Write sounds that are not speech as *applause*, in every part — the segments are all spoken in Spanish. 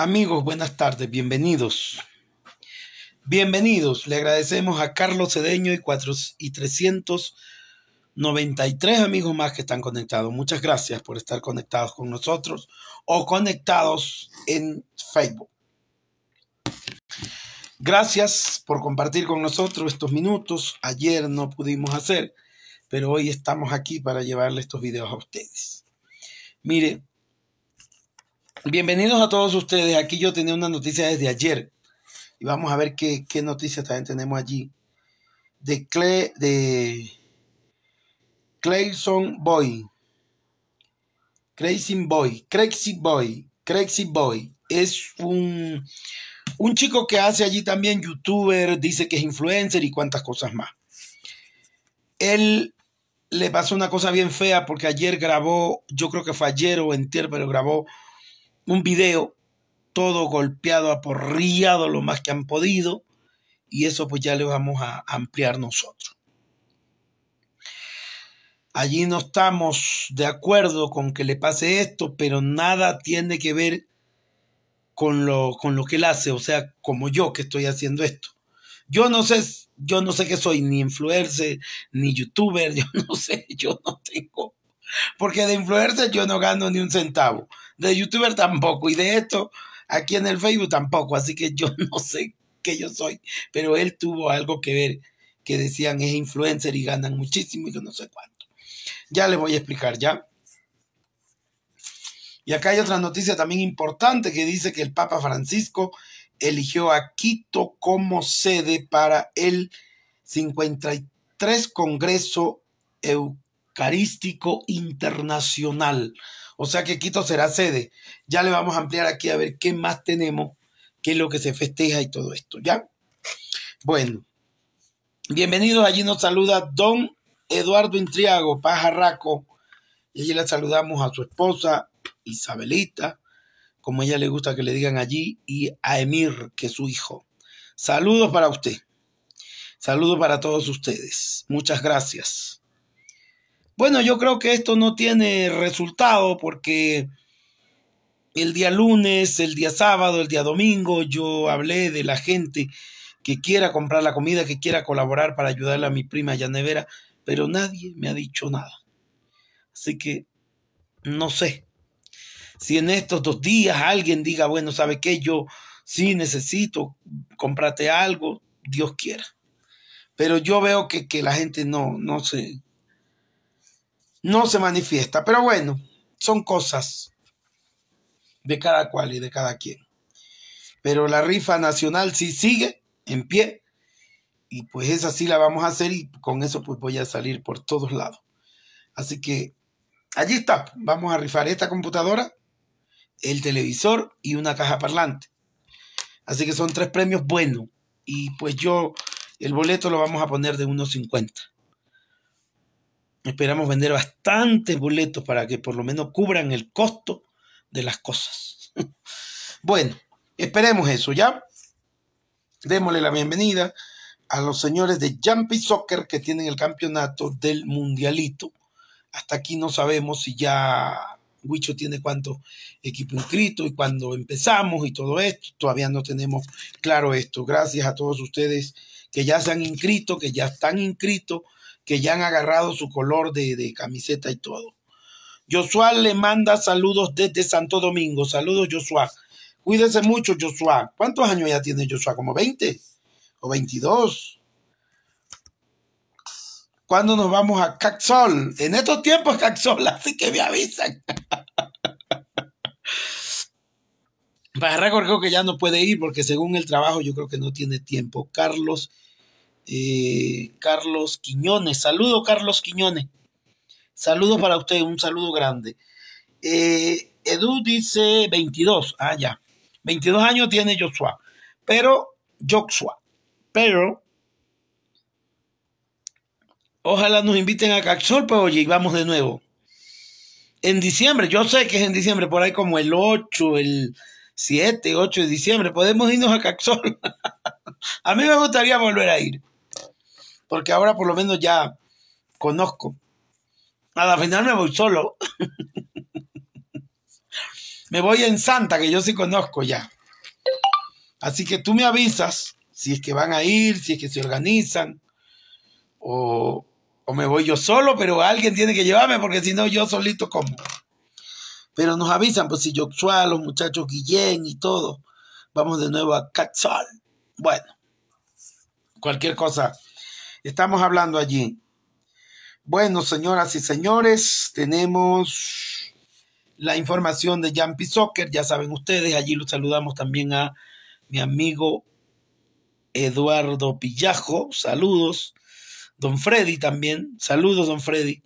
Amigos, buenas tardes, bienvenidos. Bienvenidos, le agradecemos a Carlos Cedeño y, 4, y 393 amigos más que están conectados. Muchas gracias por estar conectados con nosotros o conectados en Facebook. Gracias por compartir con nosotros estos minutos. Ayer no pudimos hacer, pero hoy estamos aquí para llevarle estos videos a ustedes. Mire, Bienvenidos a todos ustedes. Aquí yo tenía una noticia desde ayer. Y vamos a ver qué, qué noticias también tenemos allí. De, Clay, de Clayson Boy. Crazy Boy. Crazy Boy. Crazy Boy. Es un, un chico que hace allí también youtuber, dice que es influencer y cuantas cosas más. Él le pasó una cosa bien fea porque ayer grabó, yo creo que fue ayer o entier, pero grabó un video todo golpeado, aporriado lo más que han podido, y eso pues ya le vamos a ampliar nosotros. Allí no estamos de acuerdo con que le pase esto, pero nada tiene que ver con lo, con lo que él hace, o sea, como yo que estoy haciendo esto. Yo no sé, yo no sé qué soy, ni influencer, ni youtuber, *laughs* yo no sé, yo no tengo. Porque de influencer yo no gano ni un centavo de youtuber tampoco, y de esto aquí en el Facebook tampoco, así que yo *laughs* no sé qué yo soy, pero él tuvo algo que ver, que decían es influencer y ganan muchísimo y yo no sé cuánto. Ya le voy a explicar, ya. Y acá hay otra noticia también importante que dice que el Papa Francisco eligió a Quito como sede para el 53 Congreso Eucarístico Eucarístico Internacional. O sea que Quito será sede. Ya le vamos a ampliar aquí a ver qué más tenemos, qué es lo que se festeja y todo esto, ¿ya? Bueno, bienvenidos. Allí nos saluda don Eduardo Intriago, pajarraco. Y allí le saludamos a su esposa, Isabelita, como a ella le gusta que le digan allí, y a Emir, que es su hijo. Saludos para usted. Saludos para todos ustedes. Muchas gracias. Bueno, yo creo que esto no tiene resultado porque el día lunes, el día sábado, el día domingo, yo hablé de la gente que quiera comprar la comida, que quiera colaborar para ayudarle a mi prima Yanevera, pero nadie me ha dicho nada. Así que no sé si en estos dos días alguien diga, bueno, ¿sabe qué? Yo sí necesito, comprarte algo, Dios quiera. Pero yo veo que, que la gente no, no se, no se manifiesta. Pero bueno, son cosas de cada cual y de cada quien. Pero la rifa nacional sí sigue en pie y pues esa sí la vamos a hacer y con eso pues voy a salir por todos lados. Así que allí está, vamos a rifar esta computadora, el televisor y una caja parlante. Así que son tres premios buenos y pues yo el boleto lo vamos a poner de unos 50. Esperamos vender bastantes boletos para que por lo menos cubran el costo de las cosas. *laughs* bueno, esperemos eso, ¿ya? Démosle la bienvenida a los señores de Jumpy Soccer que tienen el campeonato del Mundialito. Hasta aquí no sabemos si ya Huicho tiene cuánto equipo inscrito y cuándo empezamos y todo esto. Todavía no tenemos claro esto. Gracias a todos ustedes que ya se han inscrito, que ya están inscritos que ya han agarrado su color de, camiseta y todo. Joshua le manda saludos desde Santo Domingo. Saludos, Joshua. Cuídese mucho, Joshua. ¿Cuántos años ya tiene Joshua? ¿Como 20 o 22? ¿Cuándo nos vamos a Caxol? En estos tiempos Caxol, *laughs* así que me avisan. *laughs* Para creo que ya no puede ir porque según el trabajo yo creo que no tiene tiempo. Carlos eh, Carlos Quiñones. Saludo, Carlos Quiñones. Saludo para usted, un saludo grande. Eh, Edu dice 22, ah, ya. 22 años tiene Joshua. Pero, Joshua, pero, ojalá nos inviten a pero pues, oye, y vamos de nuevo. En diciembre, yo sé que es en diciembre, por ahí como el 8, el 7, 8 de diciembre, podemos irnos a Caxol. *laughs* a mí me gustaría volver a ir porque ahora por lo menos ya conozco. A la final me voy solo. *laughs* me voy en Santa, que yo sí conozco ya. Así que tú me avisas si es que van a ir, si es que se organizan, o, o me voy yo solo, pero alguien tiene que llevarme, porque si no, yo solito como. Pero nos avisan, pues si yo los muchachos Guillén y todo, vamos de nuevo a Cachol. Bueno, cualquier cosa estamos hablando allí. Bueno, señoras y señores, tenemos la información de Jumpy Soccer, ya saben ustedes, allí los saludamos también a mi amigo Eduardo Pillajo, saludos. Don Freddy también, saludos don Freddy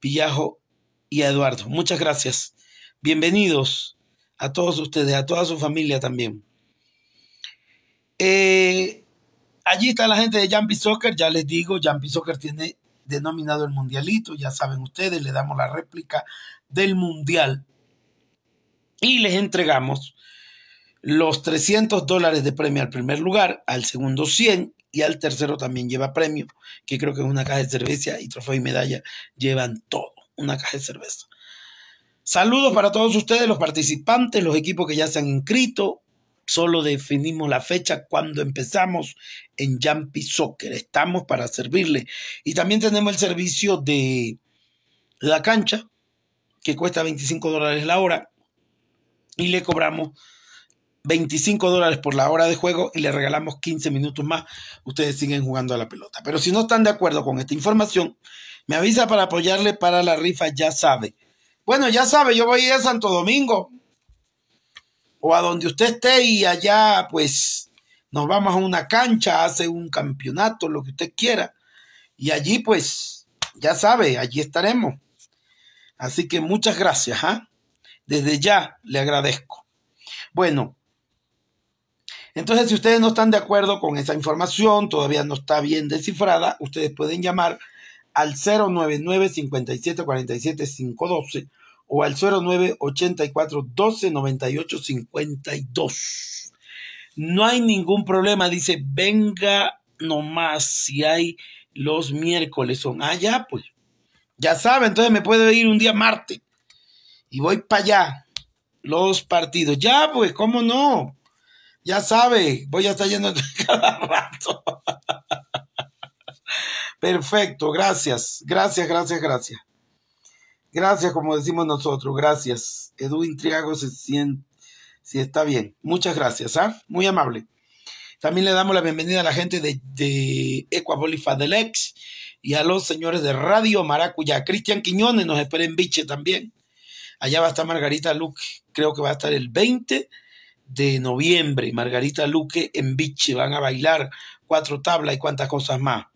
Pillajo y a Eduardo. Muchas gracias. Bienvenidos a todos ustedes, a toda su familia también. Eh, Allí está la gente de Jumpy Soccer, ya les digo, Jumpy Soccer tiene denominado el Mundialito, ya saben ustedes, le damos la réplica del Mundial y les entregamos los 300 dólares de premio al primer lugar, al segundo 100 y al tercero también lleva premio, que creo que es una caja de cerveza y trofeo y medalla llevan todo, una caja de cerveza. Saludos para todos ustedes, los participantes, los equipos que ya se han inscrito, solo definimos la fecha cuando empezamos en Jumpy Soccer. Estamos para servirle. Y también tenemos el servicio de la cancha, que cuesta 25 dólares la hora, y le cobramos 25 dólares por la hora de juego y le regalamos 15 minutos más. Ustedes siguen jugando a la pelota. Pero si no están de acuerdo con esta información, me avisa para apoyarle para la rifa, ya sabe. Bueno, ya sabe, yo voy a Santo Domingo o a donde usted esté y allá pues nos vamos a una cancha, hace un campeonato, lo que usted quiera. Y allí pues, ya sabe, allí estaremos. Así que muchas gracias. ¿ah? Desde ya le agradezco. Bueno, entonces si ustedes no están de acuerdo con esa información, todavía no está bien descifrada, ustedes pueden llamar al 099 57 512 o al 0984 98 52. No hay ningún problema, dice, venga nomás si hay los miércoles son. Ah, ya, pues. Ya sabe, entonces me puedo ir un día martes y voy para allá. Los partidos. Ya, pues, ¿cómo no? Ya sabe, voy a estar yendo *laughs* cada rato. *laughs* Perfecto, gracias, gracias, gracias, gracias. Gracias, como decimos nosotros, gracias. Edwin Triago se siente, si está bien. Muchas gracias, ¿ah? Muy amable. También le damos la bienvenida a la gente de, de ex y a los señores de Radio Maracuya. Cristian Quiñones nos espera en Biche también. Allá va a estar Margarita Luque, creo que va a estar el 20 de noviembre. Margarita Luque en Biche, van a bailar cuatro tablas y cuantas cosas más.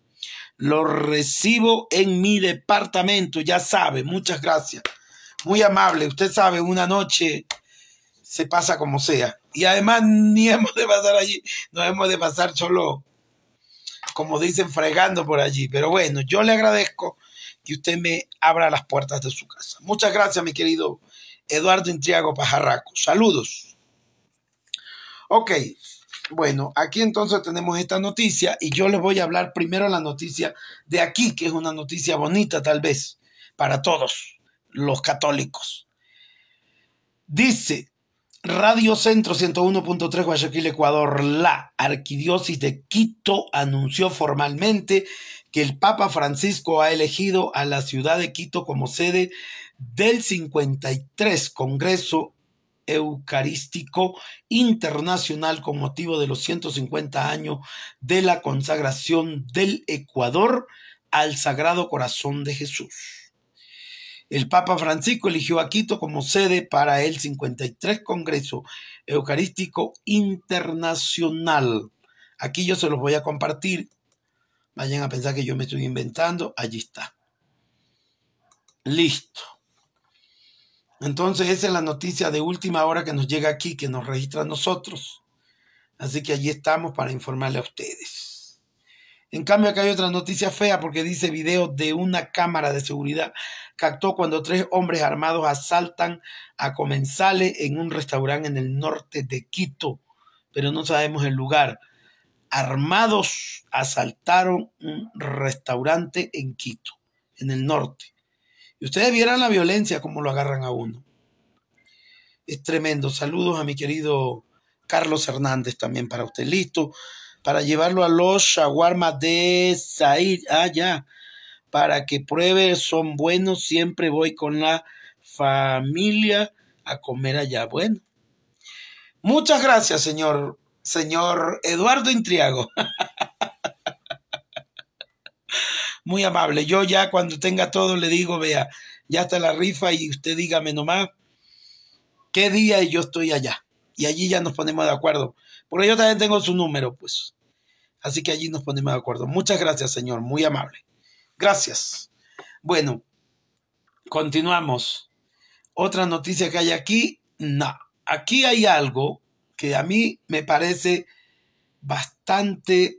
Lo recibo en mi departamento, ya sabe, muchas gracias. Muy amable, usted sabe, una noche se pasa como sea. Y además *laughs* ni hemos de pasar allí, no hemos de pasar solo, como dicen, fregando por allí. Pero bueno, yo le agradezco que usted me abra las puertas de su casa. Muchas gracias, mi querido Eduardo Intriago Pajarraco. Saludos. Ok, bueno, aquí entonces tenemos esta noticia y yo les voy a hablar primero la noticia de aquí, que es una noticia bonita tal vez para todos los católicos. Dice Radio Centro 101.3 Guayaquil, Ecuador, la arquidiócesis de Quito anunció formalmente que el Papa Francisco ha elegido a la ciudad de Quito como sede del 53 Congreso Eucarístico Internacional con motivo de los 150 años de la consagración del Ecuador al Sagrado Corazón de Jesús. El Papa Francisco eligió a Quito como sede para el 53 Congreso Eucarístico Internacional. Aquí yo se los voy a compartir. Vayan a pensar que yo me estoy inventando. Allí está. Listo. Entonces esa es la noticia de última hora que nos llega aquí, que nos registra a nosotros. Así que allí estamos para informarle a ustedes. En cambio acá hay otra noticia fea porque dice video de una cámara de seguridad captó cuando tres hombres armados asaltan a comensales en un restaurante en el norte de Quito, pero no sabemos el lugar. Armados asaltaron un restaurante en Quito, en el norte. Y ustedes vieran la violencia como lo agarran a uno. Es tremendo. Saludos a mi querido Carlos Hernández también para usted. Listo. Para llevarlo a los shawarma de Zaid. Ah, ya. Para que pruebe, son buenos. Siempre voy con la familia a comer allá. Bueno. Muchas gracias, señor, señor Eduardo Intriago. *laughs* muy amable. Yo ya cuando tenga todo le digo, vea, ya está la rifa y usted dígame nomás qué día y yo estoy allá. Y allí ya nos ponemos de acuerdo. Porque yo también tengo su número, pues. Así que allí nos ponemos de acuerdo. Muchas gracias, señor. Muy amable. Gracias. Bueno, continuamos. Otra noticia que hay aquí. No, aquí hay algo que a mí me parece bastante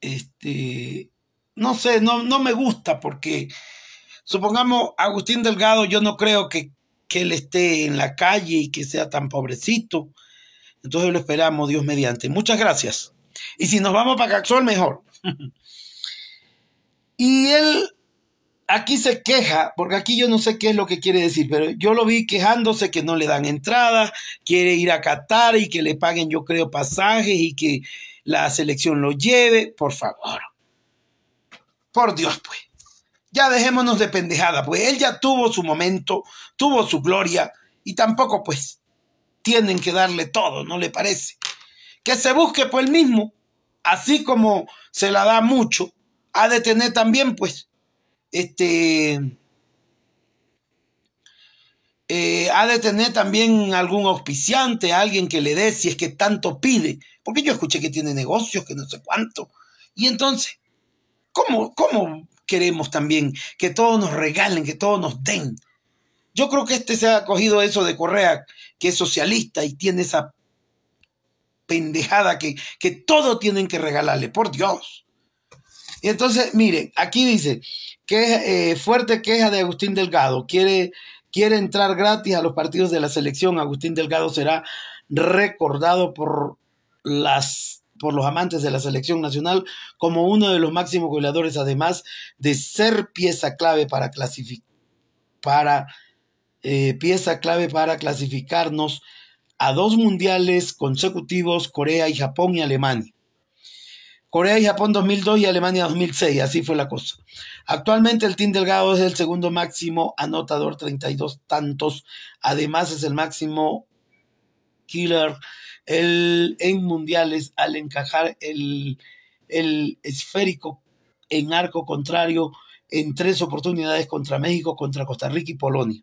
este, no sé, no, no me gusta porque, supongamos, Agustín Delgado, yo no creo que, que él esté en la calle y que sea tan pobrecito. Entonces lo esperamos, Dios mediante. Muchas gracias. Y si nos vamos para Caxol, mejor. *laughs* y él aquí se queja, porque aquí yo no sé qué es lo que quiere decir, pero yo lo vi quejándose que no le dan entrada, quiere ir a Qatar y que le paguen, yo creo, pasajes y que la selección lo lleve. Por favor. Por Dios, pues. Ya dejémonos de pendejada, pues él ya tuvo su momento, tuvo su gloria y tampoco, pues, tienen que darle todo, ¿no le parece? Que se busque por pues, él mismo, así como se la da mucho, ha de tener también, pues, este, eh, ha de tener también algún auspiciante, alguien que le dé si es que tanto pide, porque yo escuché que tiene negocios, que no sé cuánto, y entonces ¿Cómo, queremos también que todos nos regalen, que todos nos den? Yo creo que este se ha cogido eso de Correa, que es socialista y tiene esa pendejada que, que todo tienen que regalarle, por Dios. Y entonces, miren, aquí dice que eh, fuerte queja de Agustín Delgado, quiere, quiere entrar gratis a los partidos de la selección. Agustín Delgado será recordado por las por los amantes de la selección nacional como uno de los máximos goleadores, además de ser pieza clave para clasificar para eh, pieza clave para clasificarnos a dos mundiales consecutivos, Corea y Japón y Alemania. Corea y Japón 2002 y Alemania 2006, así fue la cosa. Actualmente el Team Delgado es el segundo máximo anotador, 32 tantos. Además es el máximo killer en mundiales al encajar el, esférico en arco contrario en tres oportunidades contra México, contra Costa Rica y Polonia.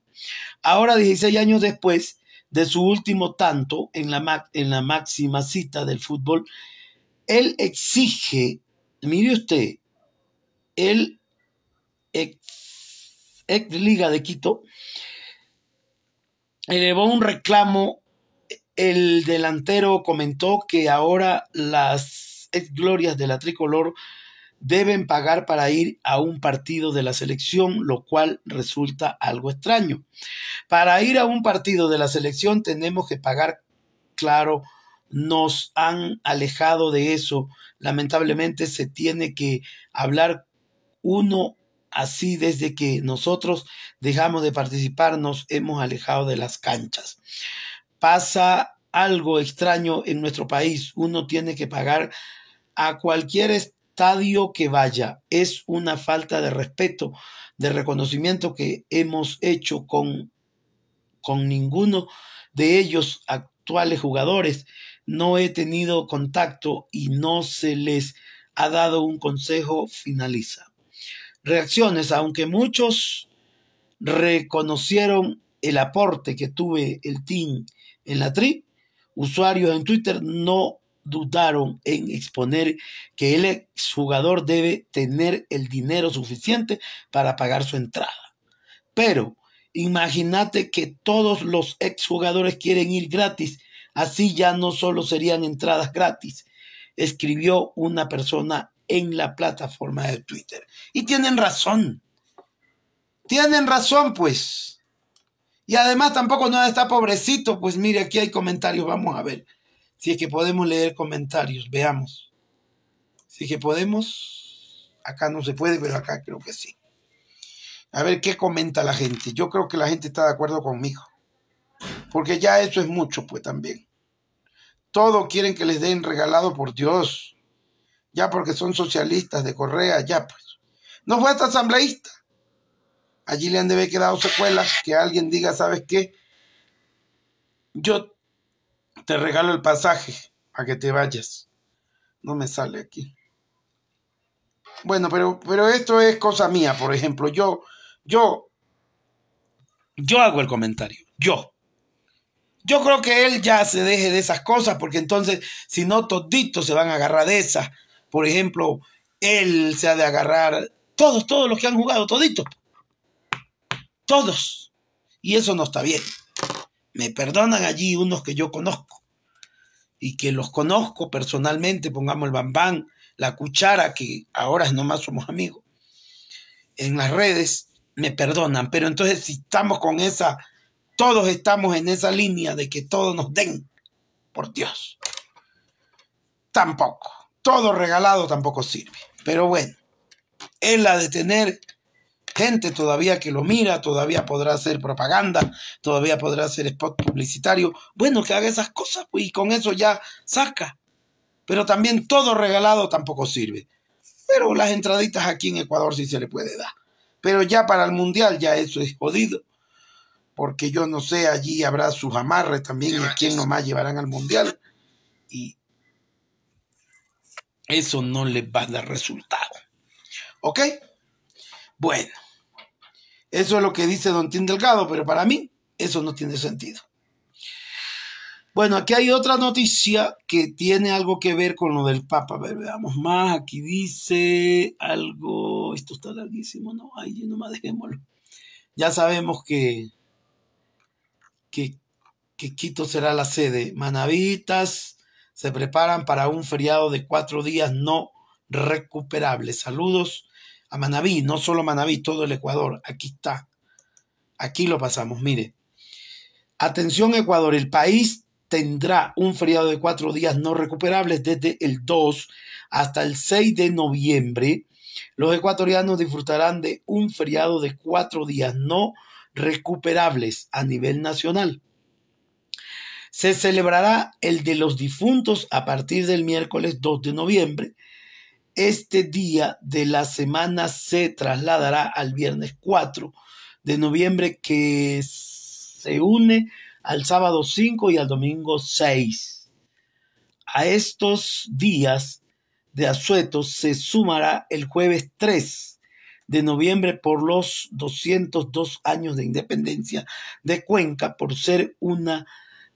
Ahora, 16 años después de su último tanto en la, en la máxima cita del fútbol, él exige, mire usted, el ex Liga de Quito elevó un reclamo el delantero comentó que ahora las ex glorias de la tricolor deben pagar para ir a un partido de la selección, lo cual resulta algo extraño. Para ir a un partido de la selección tenemos que pagar, claro, nos han alejado de eso. Lamentablemente se tiene que hablar uno así desde que nosotros dejamos de participar, nos hemos alejado de las canchas pasa algo extraño en nuestro país. Uno tiene que pagar a cualquier estadio que vaya. Es una falta de respeto, de reconocimiento que hemos hecho con, con ninguno de ellos actuales jugadores. No he tenido contacto y no se les ha dado un consejo. Finaliza. Reacciones, aunque muchos reconocieron el aporte que tuve el team en la tri, usuarios en Twitter no dudaron en exponer que el exjugador debe tener el dinero suficiente para pagar su entrada. Pero imagínate que todos los exjugadores quieren ir gratis, así ya no solo serían entradas gratis, escribió una persona en la plataforma de Twitter. Y tienen razón. Tienen razón, pues. Y además tampoco no está pobrecito, pues mire, aquí hay comentarios, vamos a ver. Si es que podemos leer comentarios, veamos. Si es que podemos, acá no se puede, pero acá creo que sí. A ver qué comenta la gente. Yo creo que la gente está de acuerdo conmigo. Porque ya eso es mucho, pues también. Todo quieren que les den regalado por Dios. Ya porque son socialistas de Correa, ya pues. No fue hasta asambleísta allí le han de haber quedado secuelas, que alguien diga, ¿sabes qué? Yo te regalo el pasaje a que te vayas. No me sale aquí. Bueno, pero, pero esto es cosa mía, por ejemplo. Yo, yo, yo hago el comentario. Yo. Yo creo que él ya se deje de esas cosas, porque entonces, si no, toditos se van a agarrar de esas. Por ejemplo, él se ha de agarrar, todos, todos los que han jugado, toditos. Todos. Y eso no está bien. Me perdonan allí unos que yo conozco y que los conozco personalmente, pongamos el bambán, la cuchara, que ahora nomás somos amigos, en las redes, me perdonan. Pero entonces si estamos con esa, todos estamos en esa línea de que todos nos den, por Dios. Tampoco. Todo regalado tampoco sirve. Pero bueno, es la de tener gente todavía que lo mira, todavía podrá hacer propaganda, todavía podrá hacer spot publicitario. Bueno, que haga esas cosas pues, y con eso ya saca. Pero también todo regalado tampoco sirve. Pero las entraditas aquí en Ecuador sí se le puede dar. Pero ya para el Mundial ya eso es jodido. Porque yo no sé, allí habrá sus amarres también, a quién nomás llevarán al Mundial. Y eso no les va a dar resultado. ¿Ok? Bueno. Eso es lo que dice Don Tim Delgado, pero para mí eso no tiene sentido. Bueno, aquí hay otra noticia que tiene algo que ver con lo del Papa. A ver, veamos más. Aquí dice algo. Esto está larguísimo, ¿no? Ay, más, dejémoslo. Ya sabemos que, que, Quito será la sede. Manavitas se preparan para un feriado de cuatro días no recuperable. Saludos a Manabí, no solo Manabí, todo el Ecuador. Aquí está. Aquí lo pasamos, mire. Atención Ecuador, el país tendrá un feriado de cuatro días no recuperables desde el 2 hasta el 6 de noviembre. Los ecuatorianos disfrutarán de un feriado de cuatro días no recuperables a nivel nacional. Se celebrará el de los difuntos a partir del miércoles 2 de noviembre este día de la semana se trasladará al viernes 4 de noviembre que se une al sábado 5 y al domingo 6. A estos días de asueto se sumará el jueves 3 de noviembre por los 202 años de independencia de Cuenca por ser una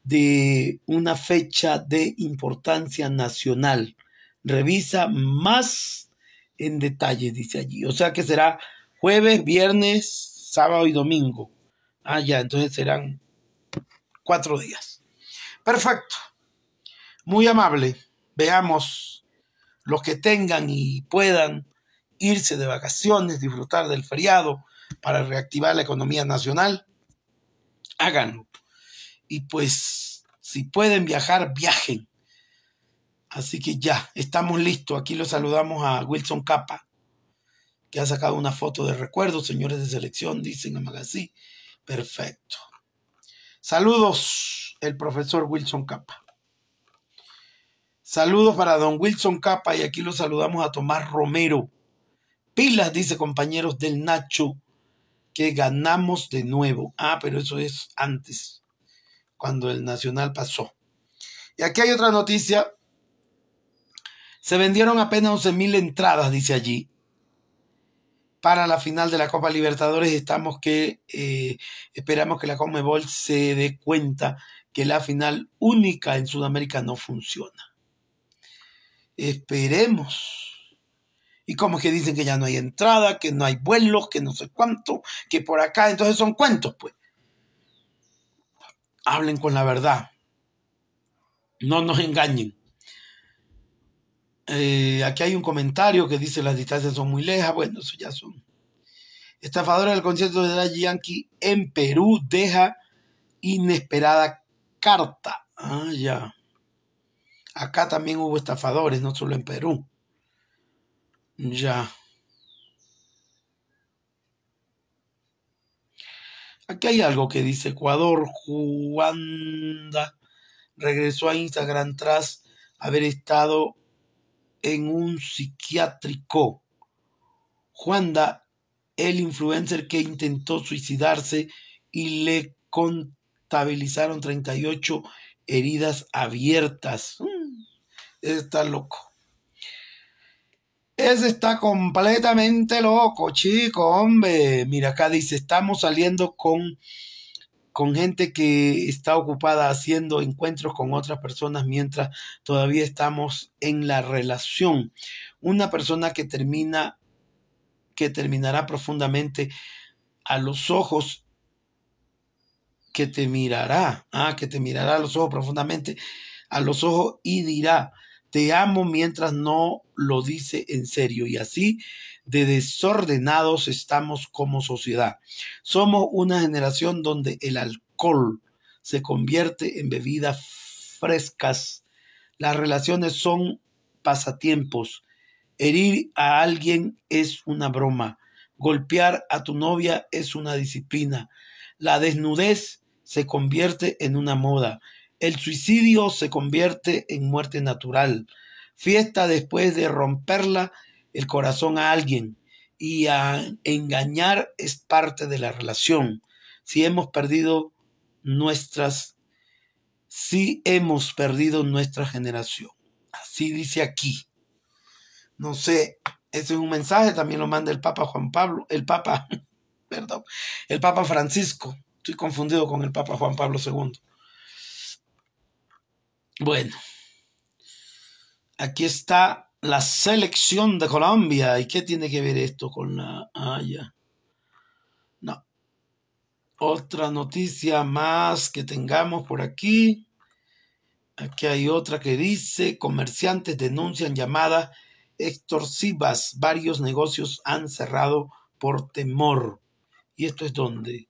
de una fecha de importancia nacional revisa más en detalle, dice allí. O sea que será jueves, viernes, sábado y domingo. Ah, ya, entonces serán cuatro días. Perfecto. Muy amable. Veamos los que tengan y puedan irse de vacaciones, disfrutar del feriado para reactivar la economía nacional, háganlo. Y pues, si pueden viajar, viajen. Así que ya, estamos listos. Aquí lo saludamos a Wilson Capa, que ha sacado una foto de recuerdo. Señores de selección, dicen a Magazine. Perfecto. Saludos, el profesor Wilson Capa. Saludos para don Wilson Capa y aquí lo saludamos a Tomás Romero. Pilas, dice compañeros del Nacho, que ganamos de nuevo. Ah, pero eso es antes, cuando el Nacional pasó. Y aquí hay otra noticia se vendieron apenas 11.000 entradas, dice allí, para la final de la Copa Libertadores. Estamos que eh, esperamos que la Comebol se dé cuenta que la final única en Sudamérica no funciona. Esperemos. Y como que dicen que ya no hay entrada, que no hay vuelos, que no sé cuánto, que por acá, entonces son cuentos, pues. Hablen con la verdad. No nos engañen. Eh, aquí hay un comentario que dice las distancias son muy lejas. Bueno, eso ya son. estafadores. del concierto de Daddy Yankee en Perú deja inesperada carta. Ah, ya. Acá también hubo estafadores, no solo en Perú. Ya. Aquí hay algo que dice Ecuador, Juanda regresó a Instagram tras haber estado en un psiquiátrico. Juanda, el influencer que intentó suicidarse y le contabilizaron 38 heridas abiertas. Mm, está loco. Ese está completamente loco, chico, hombre. Mira, acá dice, estamos saliendo con con gente que está ocupada haciendo encuentros con otras personas mientras todavía estamos en la relación. Una persona que termina, que terminará profundamente a los ojos que te mirará, ah, que te mirará a los ojos profundamente, a los ojos y dirá, te amo mientras no lo dice en serio. Y así de desordenados estamos como sociedad. Somos una generación donde el alcohol se convierte en bebidas frescas. Las relaciones son pasatiempos. Herir a alguien es una broma. Golpear a tu novia es una disciplina. La desnudez se convierte en una moda. El suicidio se convierte en muerte natural. Fiesta después de romperla el corazón a alguien y a engañar es parte de la relación. Si hemos perdido nuestras, si hemos perdido nuestra generación. Así dice aquí. No sé, ese es un mensaje, también lo manda el Papa Juan Pablo, el Papa, *laughs* perdón, el Papa Francisco. Estoy confundido con el Papa Juan Pablo II. Bueno, aquí está la selección de Colombia. ¿Y qué tiene que ver esto con la No. Otra noticia más que tengamos por aquí. Aquí hay otra que dice, comerciantes denuncian llamadas extorsivas, varios negocios han cerrado por temor. ¿Y esto es dónde?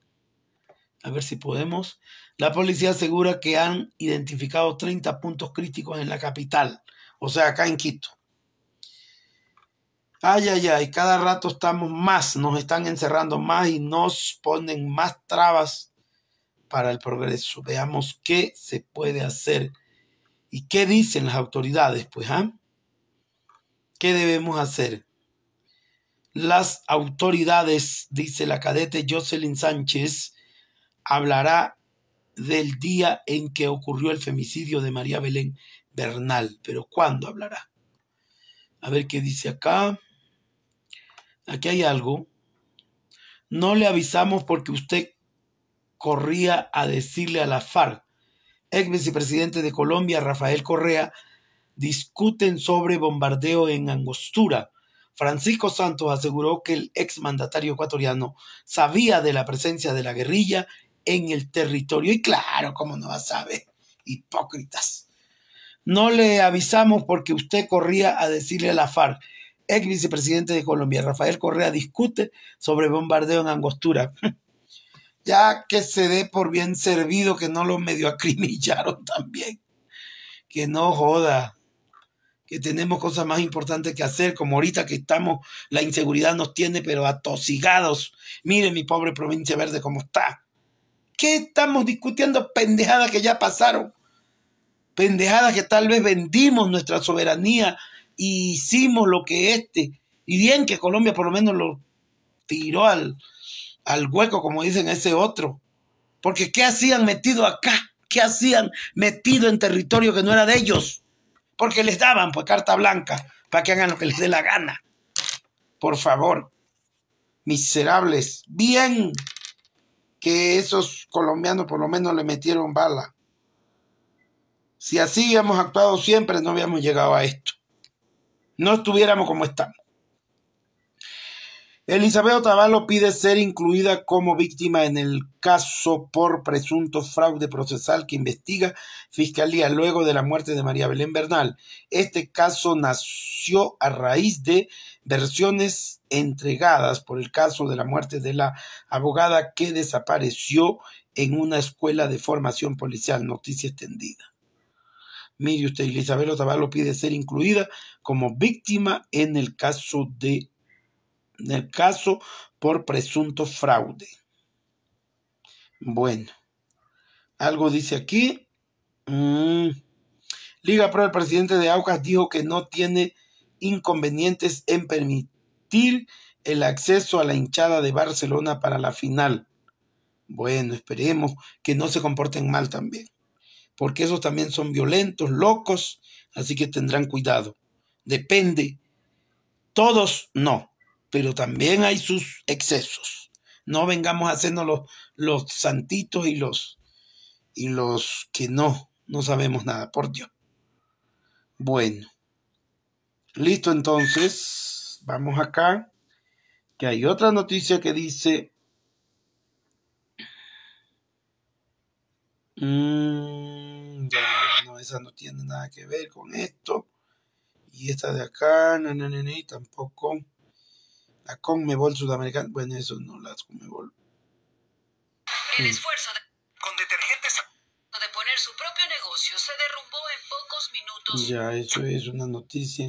A ver si podemos. La policía asegura que han identificado 30 puntos críticos en la capital, o sea, acá en Quito Ay, ay, ay, cada rato estamos más, nos están encerrando más y nos ponen más trabas para el progreso. Veamos qué se puede hacer y qué dicen las autoridades, pues, ¿ah? ¿Qué debemos hacer? Las autoridades, dice la cadete Jocelyn Sánchez, hablará del día en que ocurrió el femicidio de María Belén Bernal, pero ¿cuándo hablará? A ver qué dice acá aquí hay algo. No le avisamos porque usted corría a decirle a la FARC. Ex vicepresidente de Colombia, Rafael Correa, discuten sobre bombardeo en Angostura. Francisco Santos aseguró que el ex mandatario ecuatoriano sabía de la presencia de la guerrilla en el territorio. Y claro, ¿cómo no va a saber? Hipócritas. No le avisamos porque usted corría a decirle a la FARC ex vicepresidente de Colombia, Rafael Correa, discute sobre bombardeo en Angostura. *laughs* ya que se dé por bien servido que no lo medio acrimillaron *laughs* también. Que no joda que tenemos cosas más importantes que hacer, como ahorita que estamos, la inseguridad nos tiene, pero atosigados. Mire mi pobre provincia verde cómo está. ¿Qué estamos discutiendo? Pendejadas que ya pasaron. Pendejadas que tal vez vendimos nuestra soberanía hicimos lo que este, y bien que Colombia por lo menos lo tiró al, al hueco, como dicen ese otro, porque ¿qué hacían metido acá? ¿Qué hacían metido en territorio que no era de ellos? Porque les daban pues carta blanca para que hagan lo que les dé la gana. Por favor, miserables, bien que esos colombianos por lo menos le metieron bala. Si así habíamos actuado siempre, no habíamos llegado a esto no estuviéramos como estamos. Elizabeth Otavalo pide ser incluida como víctima en el caso por presunto fraude procesal que investiga Fiscalía luego de la muerte de María Belén Bernal. Este caso nació a raíz de versiones entregadas por el caso de la muerte de la abogada que desapareció en una escuela de formación policial. Noticia extendida. Mire usted, Isabel Otavalo pide ser incluida como víctima en el caso de el caso por presunto fraude. Bueno, algo dice aquí. Mm. Liga Pro, el presidente de Aucas dijo que no tiene inconvenientes en permitir el acceso a la hinchada de Barcelona para la final. Bueno, esperemos que no se comporten mal también porque esos también son violentos, locos, así que tendrán cuidado. Depende. Todos no, pero también hay sus excesos. No vengamos a hacernos los, los santitos y los, y los que no, no sabemos nada, por Dios. Bueno, listo entonces, vamos acá, que hay otra noticia que dice... Mm, no, esa no tiene nada que ver con esto, y esta de acá, No, no, no, tampoco. La Conmebol Sudamericana, bueno, eso no, la Conmebol. El mm. esfuerzo con detergentes de poner su propio negocio se derrumbó en pocos minutos. Ya, eso es una noticia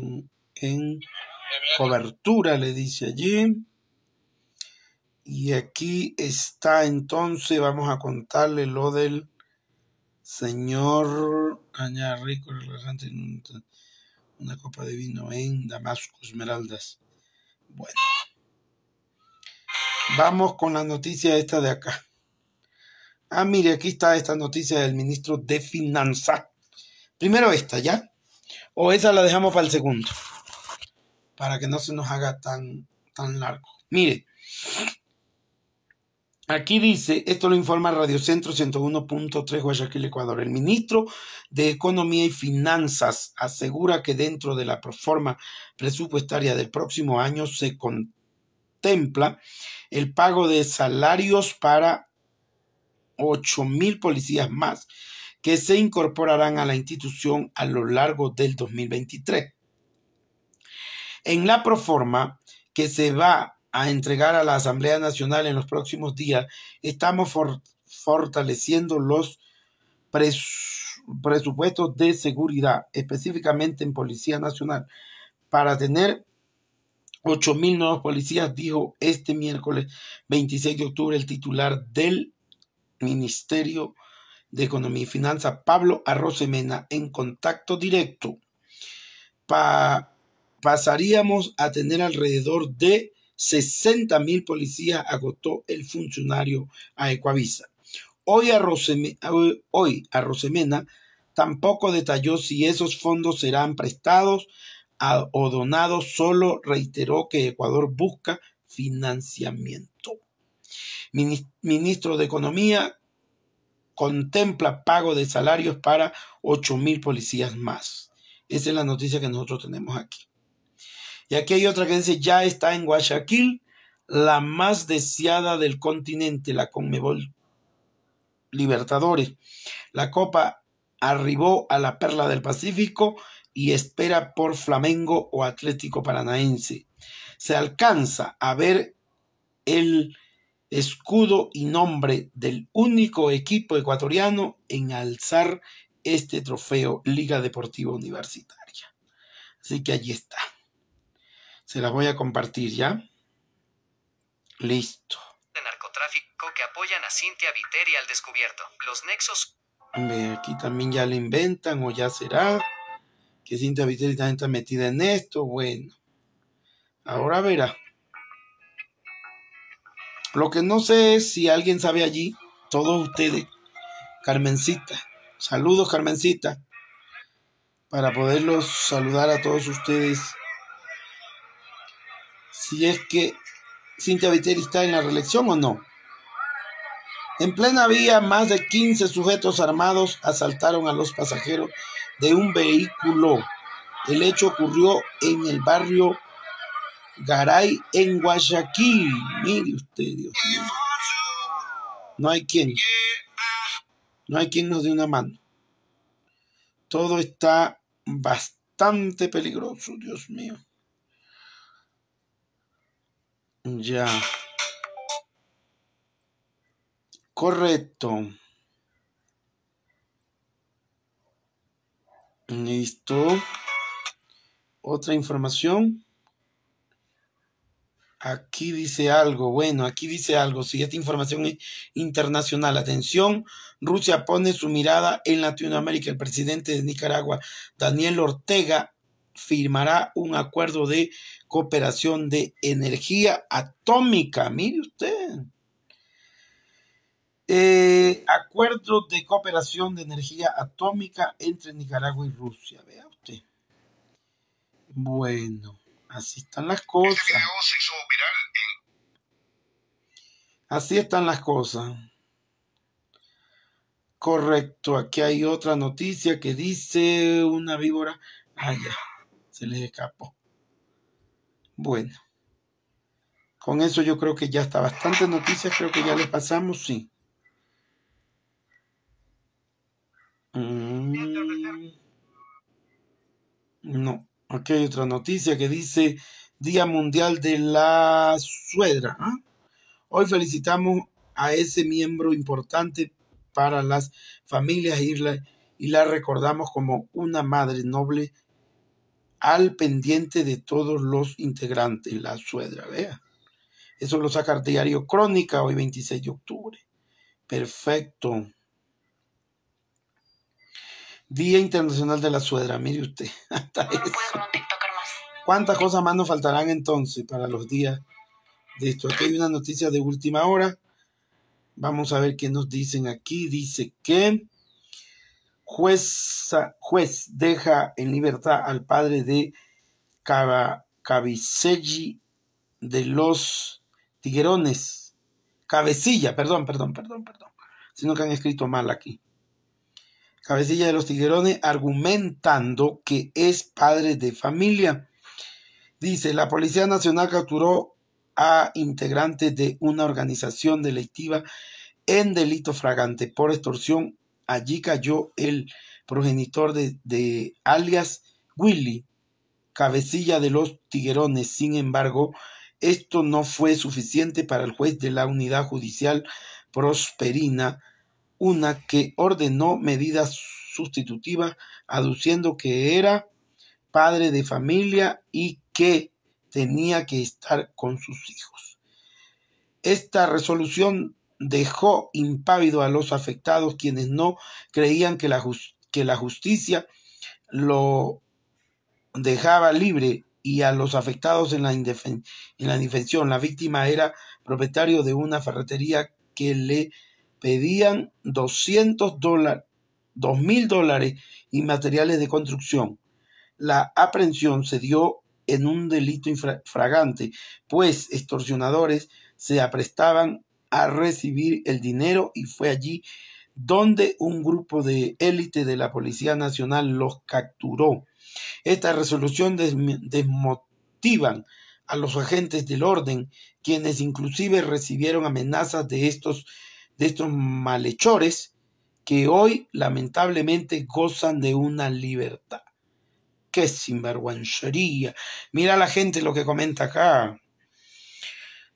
en cobertura, le dice allí. Y aquí está entonces, vamos a contarle lo del Señor, cañar rico, relajante, una copa de vino en Damasco, Esmeraldas. Bueno, vamos con la noticia esta de acá. Ah, mire, aquí está esta noticia del ministro de Finanzas. Primero esta, ¿ya? O esa la dejamos para el segundo, para que no se nos haga tan, tan largo. Mire, Aquí dice, esto lo informa Radio Centro 101.3 Guayaquil, Ecuador. El ministro de Economía y Finanzas asegura que dentro de la proforma presupuestaria del próximo año se contempla el pago de salarios para 8 mil policías más que se incorporarán a la institución a lo largo del 2023. En la proforma que se va a entregar a la Asamblea Nacional en los próximos días, estamos fortaleciendo los presupuestos de seguridad, específicamente en Policía Nacional, para tener 8.000 nuevos policías, dijo este miércoles 26 de octubre el titular del Ministerio de Economía y Finanzas, Pablo Arrozemena en contacto directo. pasaríamos a tener alrededor de 60 mil policías agotó el funcionario a Ecuavisa. Hoy a, Rosemena, tampoco detalló si esos fondos serán prestados o donados, solo reiteró que Ecuador busca financiamiento. Ministro de Economía contempla pago de salarios para 8 mil policías más. Esa es la noticia que nosotros tenemos aquí. Y aquí hay otra que dice, ya está en Guayaquil la más deseada del continente, la Conmebol Libertadores. La Copa arribó a la Perla del Pacífico y espera por Flamengo o Atlético Paranaense. Se alcanza a ver el escudo y nombre del único equipo ecuatoriano en alzar este trofeo Liga Deportiva Universitaria. Así que allí está. Se la voy a compartir ya. Listo. De narcotráfico que apoyan a Cintia Viteri al descubierto. Los nexos. Aquí también ya la inventan o ya será que Cintia Viteri también está metida en esto. Bueno, ahora verá. Lo que no sé es si alguien sabe allí, todos ustedes, Carmencita. Saludos, Carmencita, para poderlos saludar a todos ustedes si es que Cintia Viteri está en la reelección o no. En plena vía, más de 15 sujetos armados asaltaron a los pasajeros de un vehículo. El hecho ocurrió en el barrio Garay, en Guayaquil. Mire usted, Dios mío. No hay quien. No hay quien nos dé una mano. Todo está bastante peligroso, Dios mío. Ya. Correcto. Listo. Otra información. Aquí dice algo, bueno, aquí dice algo, si esta información es internacional. Atención, Rusia pone su mirada en Latinoamérica. El presidente de Nicaragua, Daniel Ortega, firmará un acuerdo de cooperación de energía atómica. Mire usted. Eh, acuerdo de cooperación de energía atómica entre Nicaragua y Rusia. Vea usted. Bueno, así están las cosas. Así están las cosas. Correcto, aquí hay otra noticia que dice una víbora se les escapó. Bueno, con eso yo creo que ya está bastante noticias, creo que ya les pasamos, sí. Mm, no, aquí hay otra noticia que dice Día Mundial de la Suegra. ¿ah? Hoy felicitamos a ese miembro importante para las familias y y la recordamos como una madre noble al pendiente de todos los integrantes, la suedra, vea. Eso lo saca el diario Crónica hoy 26 de octubre. Perfecto. Día Internacional de la Suedra, mire usted. *laughs* Hasta ¿Cuántas cosas más nos faltarán entonces para los días de esto? Aquí hay una noticia de última hora. Vamos a ver qué nos dicen aquí. Dice que juez deja en libertad al padre de cabecelli de los Tiguerones. Cabecilla, perdón, perdón, perdón, perdón. Sino que han escrito mal aquí. Cabecilla de los Tiguerones argumentando que es padre de familia. Dice, la Policía Nacional capturó a integrantes de una organización delictiva en delito fragante por extorsión allí cayó el progenitor de, alias Willy, cabecilla de los tiguerones. Sin embargo, esto no fue suficiente para el juez de la unidad judicial Prosperina, una que ordenó medidas sustitutivas aduciendo que era padre de familia y que tenía que estar con sus hijos. Esta resolución dejó impávido a los afectados quienes no creían que la, que la justicia lo dejaba libre y a los afectados en la, en la indefensión. La víctima era propietario de una ferretería que le pedían 200 dólares, 2 mil dólares y materiales de construcción. La aprehensión se dio en un delito infragante, pues extorsionadores se aprestaban a recibir el dinero y fue allí donde un grupo de élite de la Policía Nacional los capturó. Esta resolución desmotivan a los agentes del orden, quienes inclusive recibieron amenazas de estos, de estos malhechores que hoy lamentablemente gozan de una libertad. ¡Qué sinvergüencería! Mira la gente lo que comenta acá.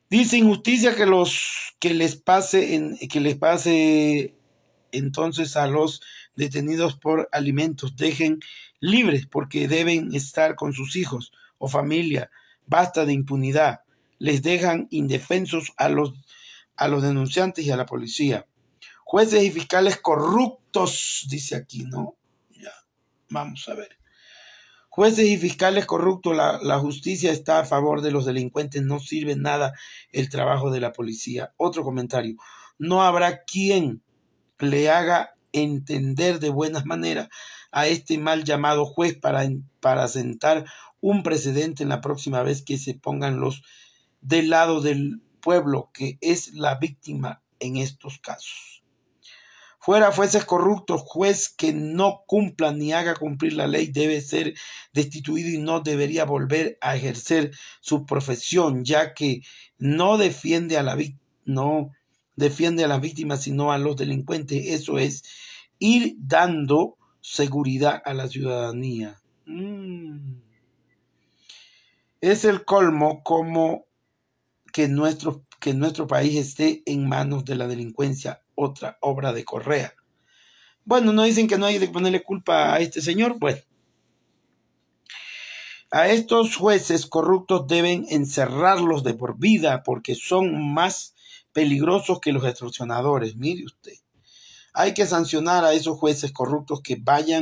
Dice injusticia que los que les pase en, que les pase entonces a los detenidos por alimentos, dejen libres porque deben estar con sus hijos o familia. Basta de impunidad. Les dejan indefensos a los a los denunciantes y a la policía. Jueces y fiscales corruptos, dice aquí, ¿no? Ya, vamos a ver. Jueces y fiscales corruptos, la, justicia está a favor de los delincuentes, no sirve nada el trabajo de la policía. Otro comentario, no habrá quien le haga entender de buenas maneras a este mal llamado juez para, para sentar un precedente en la próxima vez que se pongan los del lado del pueblo que es la víctima en estos casos. Fuera jueces corruptos, juez que no cumpla ni haga cumplir la ley debe ser destituido y no debería volver a ejercer su profesión, ya que no defiende a la no defiende a las víctimas sino a los delincuentes. Eso es ir dando seguridad a la ciudadanía. Mm. Es el colmo como que nuestro, que nuestro país esté en manos de la delincuencia otra obra de Correa. Bueno, no dicen que no hay de ponerle culpa a este señor. Bueno, a estos jueces corruptos deben encerrarlos de por vida porque son más peligrosos que los extorsionadores. Mire usted, hay que sancionar a esos jueces corruptos que vayan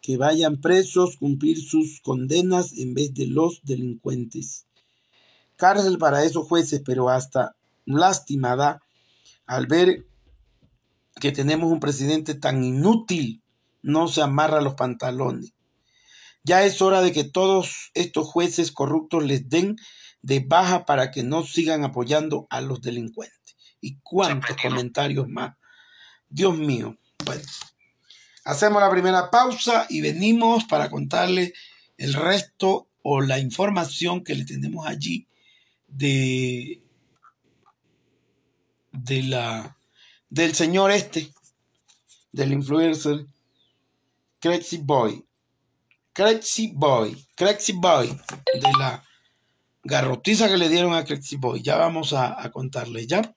que vayan presos, cumplir sus condenas en vez de los delincuentes. Cárcel para esos jueces, pero hasta lástima al ver que tenemos un presidente tan inútil, no se amarra los pantalones. Ya es hora de que todos estos jueces corruptos les den de baja para que no sigan apoyando a los delincuentes. ¿Y cuántos comentarios más? Dios mío. Bueno, hacemos la primera pausa y venimos para contarle el resto o la información que le tenemos allí de, la, del señor este, del influencer, Crazy Boy. Crazy Boy, Crazy Boy, de la garrotiza que le dieron a Crazy Boy. Ya vamos a, contarle ¿ya?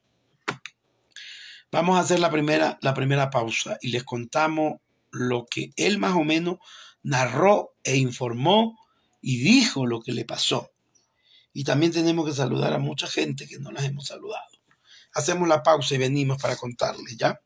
Vamos a hacer la primera, la primera pausa y les contamos lo que él más o menos narró e informó y dijo lo que le pasó y también tenemos que saludar a mucha gente que no las hemos saludado. Hacemos la pausa y venimos para contarles, ¿ya?